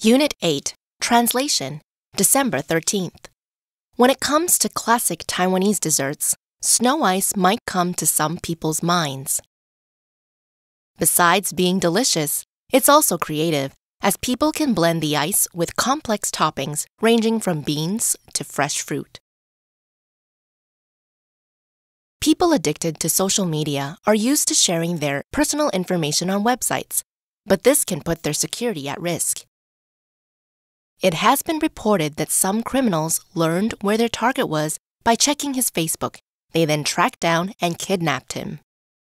Unit 8 Translation, December 13th. When it comes to classic Taiwanese desserts, snow ice might come to some people's minds. Besides being delicious, it's also creative, as people can blend the ice with complex toppings ranging from beans to fresh fruit. People addicted to social media are used to sharing their personal information on websites, but this can put their security at risk. It has been reported that some criminals learned where their target was by checking his Facebook. They then tracked down and kidnapped him.